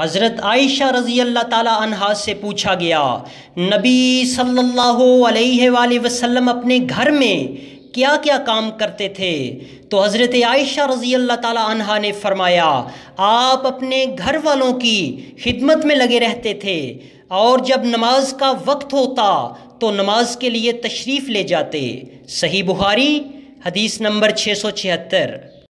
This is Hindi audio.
हज़रत आयशा रज़ी अल्लाह तहा से पूछा गया नबी सल्लल्लाहु अलैहि वसल्लम अपने घर में क्या क्या काम करते थे तो हज़रत आयशा रज़ी अल्लाह तहा ने फरमाया आप अपने घर वालों की खिदमत में लगे रहते थे और जब नमाज का वक्त होता तो नमाज के लिए तशरीफ़ ले जाते सही बुखारी हदीस नंबर छः सौ छिहत्तर